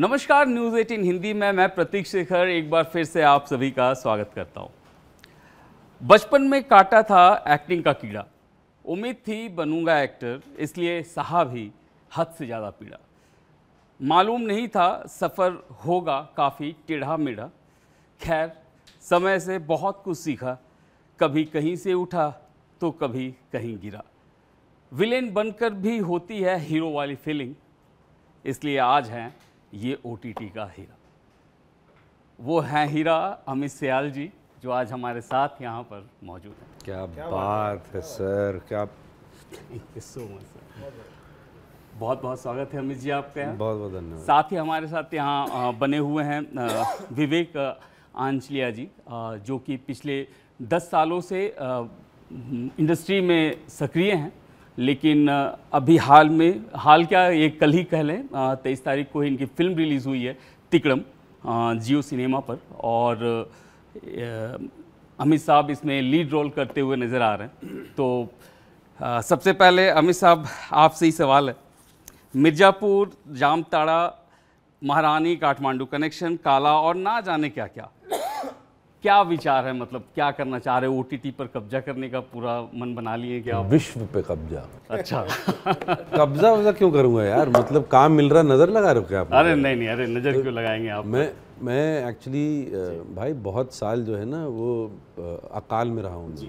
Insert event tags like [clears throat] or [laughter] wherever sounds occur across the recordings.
नमस्कार न्यूज़ 18 हिंदी में मैं प्रतीक शेखर एक बार फिर से आप सभी का स्वागत करता हूँ बचपन में काटा था एक्टिंग का कीड़ा उम्मीद थी बनूंगा एक्टर इसलिए सहा भी हद से ज़्यादा पीड़ा मालूम नहीं था सफ़र होगा काफ़ी टेढ़ा मेढ़ा खैर समय से बहुत कुछ सीखा कभी कहीं से उठा तो कभी कहीं गिरा विलेन बनकर भी होती है हीरो वाली फीलिंग इसलिए आज हैं ये ओ का हीरा वो हैं हीरा अमित सयाल जी जो आज हमारे साथ यहाँ पर मौजूद हैं क्या, क्या बात है सर क्या thank you so much sir बहुत बहुत स्वागत है अमित जी आपका यहाँ बहुत बहुत धन्यवाद साथ ही हमारे साथ यहाँ बने हुए हैं विवेक आंचलिया जी जो कि पिछले दस सालों से इंडस्ट्री में सक्रिय हैं लेकिन अभी हाल में हाल क्या ये कल ही कह लें तेईस तारीख को ही इनकी फिल्म रिलीज़ हुई है तिकड़म जियो सिनेमा पर और अमित साहब इसमें लीड रोल करते हुए नज़र आ रहे हैं तो आ, सबसे पहले अमित साहब आपसे ही सवाल है मिर्ज़ापुर जामताड़ा महारानी काठमांडू कनेक्शन काला और ना जाने क्या क्या क्या विचार है मतलब क्या करना चाह रहे हो ओ पर कब्जा करने का पूरा मन बना लिए क्या विश्व पे कब्जा अच्छा [laughs] कब्जा वब्जा क्यों करूंगा यार मतलब काम मिल रहा नज़र लगा रहे हो क्या आप अरे नहीं नहीं अरे नज़र क्यों लगाएंगे आप मैं मैं एक्चुअली भाई बहुत साल जो है ना वो अकाल में रहा हूँ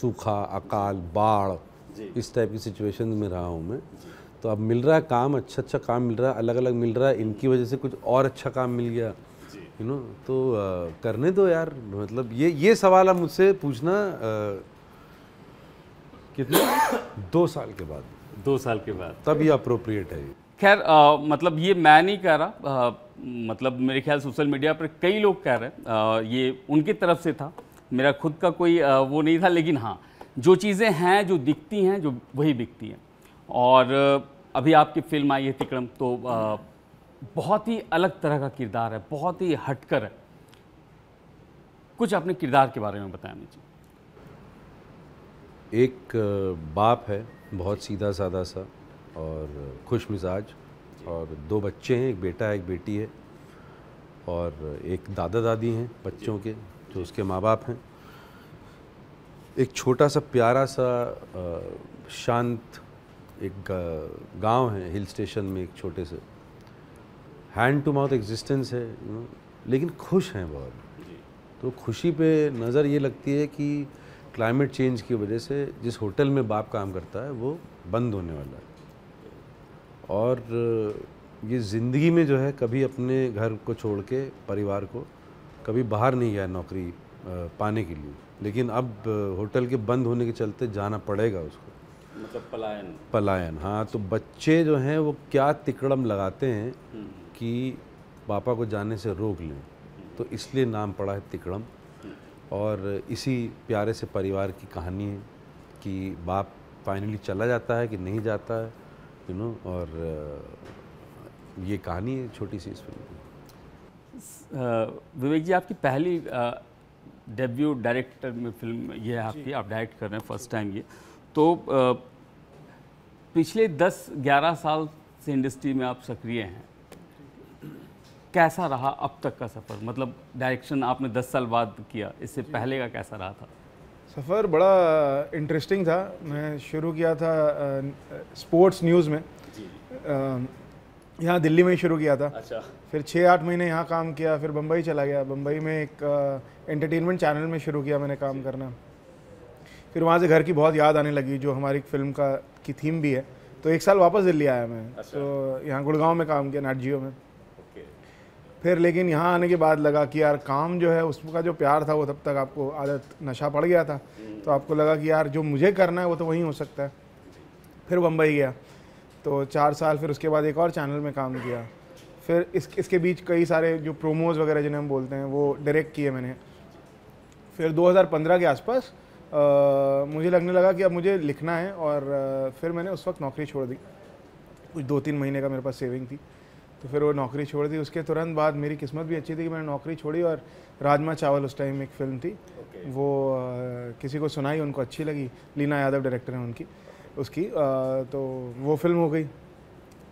सूखा अकाल बाढ़ इस टाइप की सिचुएशन में रहा हूँ मैं तो अब मिल रहा है काम अच्छा अच्छा काम मिल रहा है अलग अलग मिल रहा है इनकी वजह से कुछ और अच्छा काम मिल गया यू नो तो आ, करने दो यार मतलब ये ये सवाल आप मुझसे पूछना कितने दो साल के बाद दो साल के बाद तब ये अप्रोप्रिएट है खैर मतलब ये मैं नहीं कह रहा आ, मतलब मेरे ख्याल सोशल मीडिया पर कई लोग कह रहे हैं ये उनकी तरफ से था मेरा खुद का कोई आ, वो नहीं था लेकिन हाँ जो चीज़ें हैं जो दिखती हैं जो वही बिकती हैं और अभी आपकी फिल्म आई है तिकड़म तो आ, बहुत ही अलग तरह का किरदार है बहुत ही हटकर है कुछ अपने किरदार के बारे में बताया मुझे एक बाप है बहुत सीधा साधा सा और खुश मिजाज और दो बच्चे हैं एक बेटा है एक बेटी है और एक दादा दादी हैं बच्चों के जो उसके माँ बाप हैं एक छोटा सा प्यारा सा शांत एक गांव है हिल स्टेशन में एक छोटे से हैंड टू माउथ एग्जिस्टेंस है लेकिन खुश हैं बहुत तो खुशी पे नज़र ये लगती है कि क्लाइमेट चेंज की वजह से जिस होटल में बाप काम करता है वो बंद होने वाला है और ये ज़िंदगी में जो है कभी अपने घर को छोड़ के परिवार को कभी बाहर नहीं गया नौकरी पाने के लिए लेकिन अब होटल के बंद होने के चलते जाना पड़ेगा उसको मतलब पलायन पलायन हाँ तो बच्चे जो हैं वो क्या तिकड़म लगाते हैं हम्म। कि पापा को जाने से रोक लें तो इसलिए नाम पड़ा है तिकड़म और इसी प्यारे से परिवार की कहानी है कि बाप फाइनली चला जाता है कि नहीं जाता है यू नो और ये कहानी है छोटी सी इस फिल्म की विवेक जी आपकी पहली डेब्यू डायरेक्टर में फिल्म ये है आपकी आप डायरेक्ट कर रहे हैं फर्स्ट टाइम ये तो पिछले 10-11 साल से इंडस्ट्री में आप सक्रिय हैं कैसा रहा अब तक का सफ़र मतलब डायरेक्शन आपने 10 साल बाद किया इससे पहले का कैसा रहा था सफ़र बड़ा इंटरेस्टिंग था मैं शुरू किया था स्पोर्ट्स न्यूज़ में यहाँ दिल्ली में ही शुरू किया था अच्छा फिर छः आठ महीने यहाँ काम किया फिर बम्बई चला गया बम्बई में एक एंटरटेनमेंट चैनल में शुरू किया मैंने काम करना फिर वहाँ से घर की बहुत याद आने लगी जो हमारी फिल्म का की थीम भी है तो एक साल वापस दिल्ली आया मैं अच्छा। तो यहाँ गुड़गांव में काम किया नाट जियो में फिर लेकिन यहाँ आने के बाद लगा कि यार काम जो है उसका जो प्यार था वो तब तक आपको आदत नशा पड़ गया था हम्म। तो आपको लगा कि यार जो मुझे करना है वो तो वहीं हो सकता है फिर बम्बई गया तो चार साल फिर उसके बाद एक और चैनल में काम किया फिर इस इसके बीच कई सारे जो प्रोमोज़ वगैरह जिन्हें हम बोलते हैं वो डायरेक्ट किए मैंने फिर 2015 के आसपास मुझे लगने लगा कि अब मुझे लिखना है और फिर मैंने उस वक्त नौकरी छोड़ दी कुछ दो तीन महीने का मेरे पास सेविंग थी तो फिर वो नौकरी छोड़ दी उसके तुरंत बाद मेरी किस्मत भी अच्छी थी कि मैंने नौकरी छोड़ी और राजमा चावल उस टाइम एक फिल्म थी okay. वो आ, किसी को सुनाई उनको अच्छी लगी लीना यादव डायरेक्टर हैं उनकी उसकी आ, तो वो फिल्म हो गई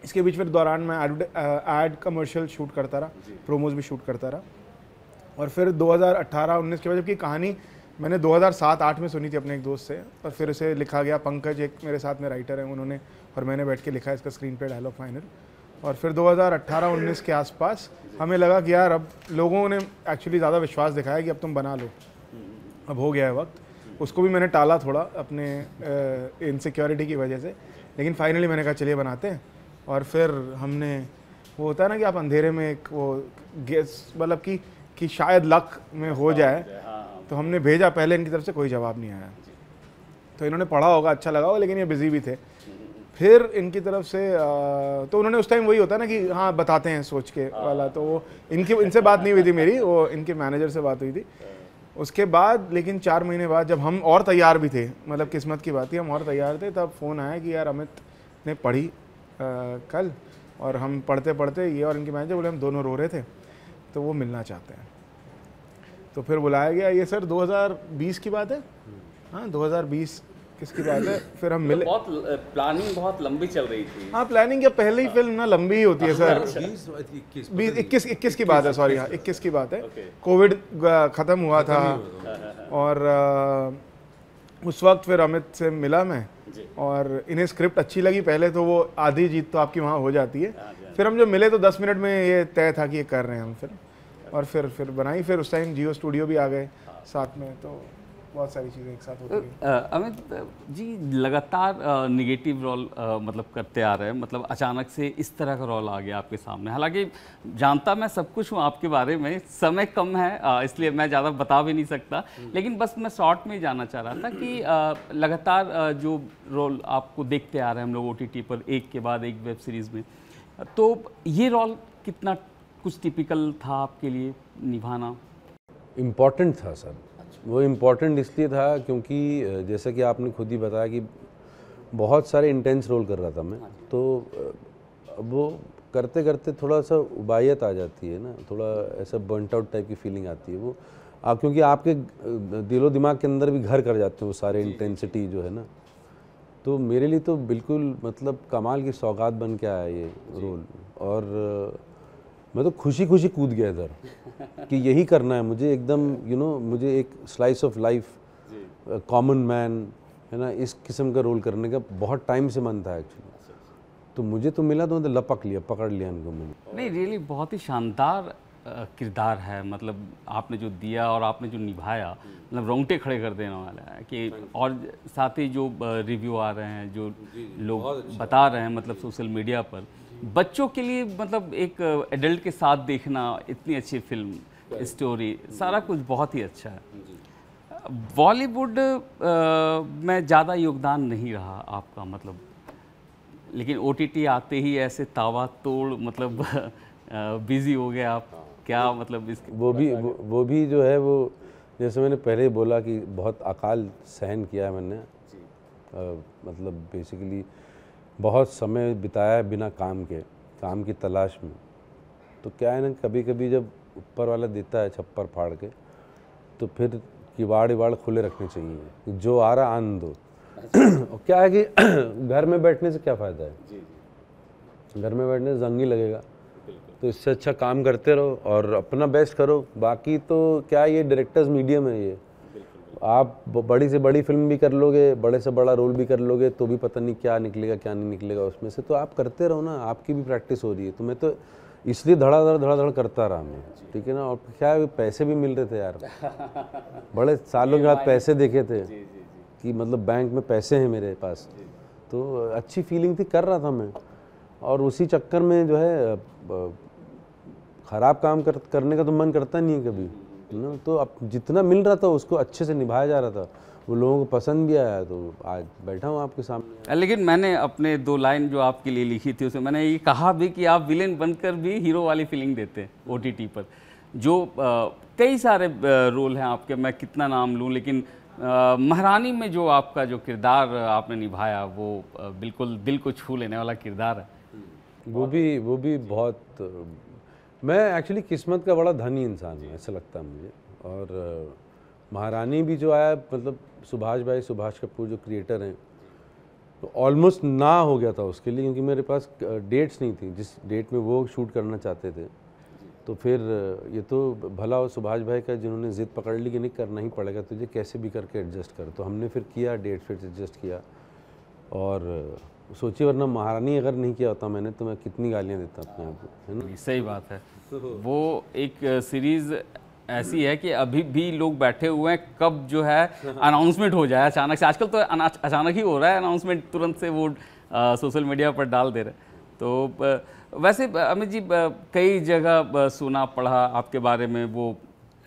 इसके बीच फिर दौरान मैं एड कमर्शियल शूट करता रहा प्रोमोज भी शूट करता रहा और फिर 2018-19 के बाद जबकि कहानी मैंने 2007-8 में सुनी थी अपने एक दोस्त से और फिर उसे लिखा गया पंकज एक मेरे साथ में राइटर हैं उन्होंने और मैंने बैठ के लिखा इसका स्क्रीन पे डायलॉग फाइनल और फिर 2018-19 के आसपास हमें लगा कि यार अब लोगों ने एक्चुअली ज़्यादा विश्वास दिखाया कि अब तुम बना लो अब हो गया है वक्त उसको भी मैंने टाला थोड़ा अपने इनसिक्योरिटी की वजह से लेकिन फाइनली मैंने कहा चलिए बनाते हैं और फिर हमने वो होता है ना कि आप अंधेरे में एक वो गेस मतलब कि कि शायद लक में हो हाँ, जाए हाँ, हाँ। तो हमने भेजा पहले इनकी तरफ से कोई जवाब नहीं आया तो इन्होंने पढ़ा होगा अच्छा लगा होगा लेकिन ये बिज़ी भी थे फिर इनकी तरफ से आ, तो उन्होंने उस टाइम वही होता है ना कि हाँ बताते हैं सोच के हाँ। वाला तो वो इनकी इनसे बात नहीं हुई थी मेरी वो इनके मैनेजर से बात हुई थी हाँ। उसके बाद लेकिन चार महीने बाद जब हम और तैयार भी थे मतलब किस्मत की बात थी हम और तैयार थे तब फ़ोन आया कि यार अमित ने पढ़ी आ, कल और हम पढ़ते पढ़ते ये और इनके मैनेजर बोले हम दोनों रो रहे थे तो वो मिलना चाहते हैं तो फिर बुलाया गया ये सर 2020 की बात है हम्म। हाँ 2020 किसकी बात है फिर हम मिले बहुत प्लानिंग बहुत लंबी चल रही थी हाँ प्लानिंग क्या पहले ही फिल्म ना लंबी ही होती है सर अच्छा। बीस इक्कीस इक्कीस की बात है सॉरी हाँ इक्कीस की बात है कोविड ख़त्म हुआ था हाँ, हाँ, हाँ। और उस वक्त फिर अमित से मिला मैं और इन्हें स्क्रिप्ट अच्छी लगी पहले तो वो आधी जीत तो आपकी वहाँ हो जाती है फिर हम जब मिले तो दस मिनट में ये तय था कि ये कर रहे हैं हम फिर और फिर फिर बनाई फिर उस टाइम जियो स्टूडियो भी आ गए साथ में तो बहुत सारी चीज़ें एक साथ होती हैं अमित जी लगातार निगेटिव रोल मतलब करते आ रहे हैं मतलब अचानक से इस तरह का रोल आ गया आपके सामने हालांकि जानता मैं सब कुछ हूँ आपके बारे में समय कम है इसलिए मैं ज़्यादा बता भी नहीं सकता हम्म। लेकिन बस मैं शॉर्ट में ही जाना चाह रहा था कि लगातार जो रोल आपको देखते आ रहे हैं हम लोग ओ पर एक के बाद एक वेब सीरीज़ में तो ये रोल कितना कुछ टिपिकल था आपके लिए निभाना इम्पॉर्टेंट था सर वो इम्पोर्टेंट इसलिए था क्योंकि जैसा कि आपने खुद ही बताया कि बहुत सारे इंटेंस रोल कर रहा था मैं हाँ तो वो करते करते थोड़ा सा उबायत आ जाती है ना थोड़ा ऐसा बर्नट आउट टाइप की फीलिंग आती है वो आप क्योंकि आपके दिलो दिमाग के अंदर भी घर कर जाते हैं वो सारे इंटेंसिटी जो है ना तो मेरे लिए तो बिल्कुल मतलब कमाल की सौगात बन के आया ये रोल और मैं तो खुशी खुशी कूद गया इधर कि यही करना है मुझे एकदम यू नो मुझे एक slice of life common man है ना इस किस्म का रोल करने का बहुत टाइम से मन था एक्चुअली अच्छा, अच्छा। तो मुझे तो मिला तो मतलब लपक लिया पकड़ लिया इनको मैंने नहीं रियली बहुत ही शानदार किरदार है मतलब आपने जो दिया और आपने जो निभाया मतलब रोंगटे खड़े कर देने वाला है कि और साथ ही जो रिव्यू आ रहे हैं जो लोग बता रहे हैं मतलब सोशल मीडिया पर बच्चों के लिए मतलब एक एडल्ट के साथ देखना इतनी अच्छी फिल्म स्टोरी सारा कुछ बहुत ही अच्छा है बॉलीवुड में ज़्यादा योगदान नहीं रहा आपका मतलब लेकिन ओ आते ही ऐसे तावा तोड़ मतलब बिजी [laughs] हो गया आप हाँ। क्या मतलब इस वो भी वो, वो भी जो है वो जैसे मैंने पहले बोला कि बहुत अकाल सहन किया है मैंने आ, मतलब बेसिकली बहुत समय बिताया बिना काम के काम की तलाश में तो क्या है ना कभी कभी जब ऊपर वाला देता है छप्पर फाड़ के तो फिर किवाड़ इवाड़ खुले रखने चाहिए जो आ रहा आन दो [clears throat] और क्या है कि [clears throat] घर में बैठने से क्या फ़ायदा है घर में बैठने से जंग ही लगेगा तो इससे अच्छा काम करते रहो और अपना बेस्ट करो बाकी तो क्या ये डायरेक्टर्स मीडियम है ये आप बड़ी से बड़ी फिल्म भी कर लोगे बड़े से बड़ा रोल भी कर लोगे तो भी पता नहीं क्या निकलेगा क्या नहीं निकलेगा उसमें से तो आप करते रहो ना आपकी भी प्रैक्टिस हो रही है तो मैं तो इसलिए धड़ाधड़ धड़ाधड़ करता रहा मैं ठीक है ना और क्या पैसे भी मिल रहे थे यार [laughs] बड़े सालों के बाद पैसे देखे थे कि मतलब बैंक में पैसे हैं मेरे पास तो अच्छी फीलिंग थी कर रहा था मैं और उसी चक्कर में जो है ख़राब काम कर, करने का तो मन करता नहीं है कभी ना तो अब जितना मिल रहा था उसको अच्छे से निभाया जा रहा था वो लोगों को पसंद भी आया तो आज बैठा हूँ आपके सामने लेकिन मैंने अपने दो लाइन जो आपके लिए लिखी थी उसमें मैंने ये कहा भी कि आप विलेन बनकर भी हीरो वाली फीलिंग देते हैं ओ पर जो कई सारे रोल हैं आपके मैं कितना नाम लूँ लेकिन महारानी में जो आपका जो किरदार आपने निभाया वो बिल्कुल दिल को छू लेने वाला किरदार है वो भी वो भी बहुत मैं एक्चुअली किस्मत का बड़ा धनी इंसान हूँ ऐसा लगता है मुझे और महारानी भी जो आया मतलब सुभाष भाई सुभाष कपूर जो क्रिएटर हैं तो ऑलमोस्ट ना हो गया था उसके लिए क्योंकि मेरे पास डेट्स नहीं थी जिस डेट में वो शूट करना चाहते थे तो फिर ये तो भला और सुभाष भाई का जिन्होंने ज़िद पकड़ ली कि नहीं करना ही पड़ेगा तुझे तो कैसे भी करके एडजस्ट कर तो हमने फिर किया डेट फिर एडजस्ट किया और सोचिए वरना महारानी अगर नहीं किया होता मैंने तो मैं कितनी गालियाँ देता अपने आप को है ना सही बात है वो एक सीरीज़ ऐसी है कि अभी भी लोग बैठे हुए हैं कब जो है अनाउंसमेंट [laughs] हो जाए अचानक से आजकल तो अचानक ही हो रहा है अनाउंसमेंट तुरंत से वो सोशल मीडिया पर डाल दे रहे तो वैसे अमित जी कई जगह सुना पढ़ा आपके बारे में वो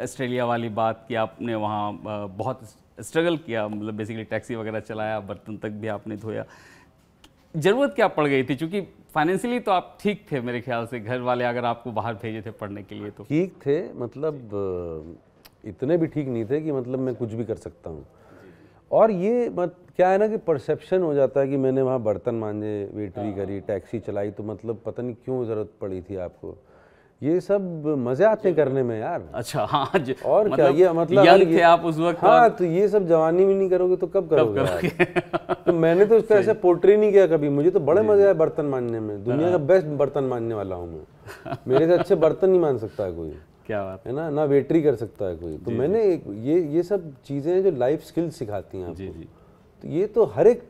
ऑस्ट्रेलिया वाली बात कि आपने वहाँ बहुत स्ट्रगल किया मतलब बेसिकली टैक्सी वगैरह चलाया बर्तन तक भी आपने धोया ज़रूरत क्या पड़ गई थी क्योंकि फाइनेंशियली तो आप ठीक थे मेरे ख्याल से घर वाले अगर आपको बाहर भेजे थे पढ़ने के लिए तो ठीक थे मतलब इतने भी ठीक नहीं थे कि मतलब मैं कुछ भी कर सकता हूँ और ये मत क्या है ना कि परसेप्शन हो जाता है कि मैंने वहाँ बर्तन मांजे वेटरी हाँ। करी टैक्सी चलाई तो मतलब पता नहीं क्यों ज़रूरत पड़ी थी आपको ये सब मजे आते करने में यार अच्छा हाँ और मतलब क्या ये मतलब यंग थे आप उस वक्त हाँ तो ये सब जवानी में नहीं करोगे तो कब करोगे, कब करोगे? [laughs] तो मैंने तो उसका ऐसे पोर्ट्री नहीं किया कभी मुझे तो बड़े मजे आए बर्तन मानने में दुनिया हाँ। का बेस्ट बर्तन मानने वाला हूँ मैं [laughs] मेरे से अच्छे बर्तन नहीं मान सकता है कोई क्या बात है ना ना वेटरी कर सकता है कोई तो मैंने ये ये सब चीजें जो लाइफ स्किल्स सिखाती हैं आपको तो ये तो हर एक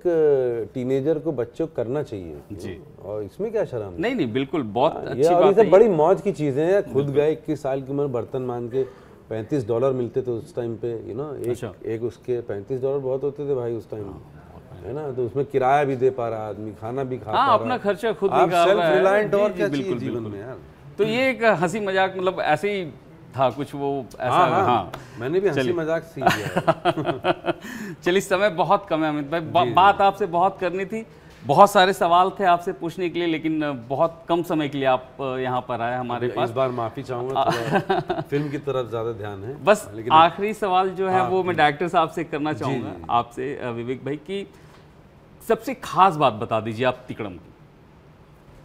टीनेजर को बच्चों को करना चाहिए जी और इसमें क्या शर्म नहीं नहीं बिल्कुल बहुत अच्छी बात है बड़ी मौज की चीज़ें हैं खुद गए इक्कीस साल की उम्र बर्तन मान के पैंतीस डॉलर मिलते थे उस टाइम पे यू नो एक अच्छा। एक उसके पैंतीस डॉलर बहुत होते थे भाई उस टाइम हाँ, है ना तो उसमें किराया भी दे पा रहा आदमी खाना भी खा हाँ, अपना खर्चा खुद रहा है और क्या जीवन में यार तो ये एक हंसी मजाक मतलब ऐसे ही था कुछ वो ऐसा हाँ, हाँ, हाँ। मैंने भी हंसी मजाक सीख लिया [laughs] चलिए समय बहुत कम है अमित भाई बा, बात आपसे बहुत करनी थी बहुत सारे सवाल थे आपसे पूछने के लिए लेकिन बहुत कम समय के लिए आप यहाँ पर आए हमारे पास इस बार माफी चाहूंगा [laughs] फिल्म की तरफ ज्यादा ध्यान है बस आखिरी सवाल जो है हाँ, वो मैं डायरेक्टर साहब से करना चाहूंगा आपसे विवेक भाई की सबसे खास बात बता दीजिए आप तिकड़म की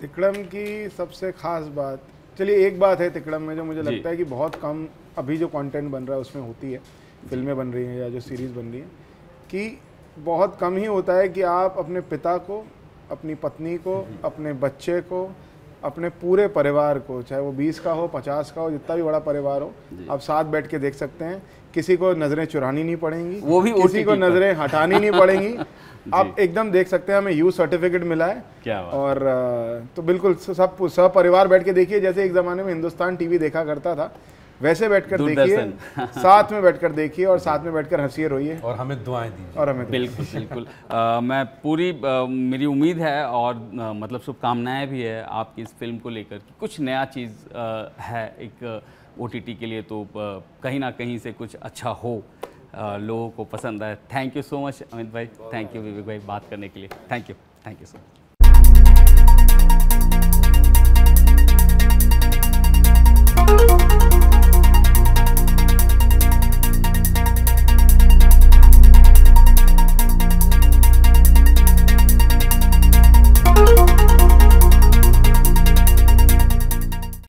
तिकड़म की सबसे खास बात चलिए एक बात है तिकड़म में जो मुझे लगता है कि बहुत कम अभी जो कंटेंट बन रहा है उसमें होती है फिल्में बन रही हैं या जो सीरीज़ बन रही हैं कि बहुत कम ही होता है कि आप अपने पिता को अपनी पत्नी को हम्म। अपने बच्चे को अपने पूरे परिवार को चाहे वो बीस का हो पचास का हो जितना भी बड़ा परिवार हो आप साथ बैठ के देख सकते हैं किसी को नज़रें चुरानी नहीं पड़ेंगी वो भी किसी को नज़रें हटानी नहीं पड़ेंगी [laughs] आप एकदम देख सकते हैं हमें यू सर्टिफिकेट मिला है क्या बात? और तो बिल्कुल सब सब परिवार बैठ के देखिए जैसे एक ज़माने में हिंदुस्तान टीवी देखा करता था वैसे बैठकर देखिए [laughs] साथ में बैठकर देखिए और साथ में बैठकर हंसिए रोइए और हमें दुआएं दीजिए और हमें बिल्कुल बिल्कुल मैं पूरी आ, मेरी उम्मीद है और आ, मतलब शुभकामनाएं भी है आपकी इस फिल्म को लेकर कुछ नया चीज़ है एक ओ के लिए तो कहीं ना कहीं से कुछ अच्छा हो लोगों को पसंद आए thank you so much Amit भाई थैंक यू विवेक भाई बात करने के लिए thank you thank you so much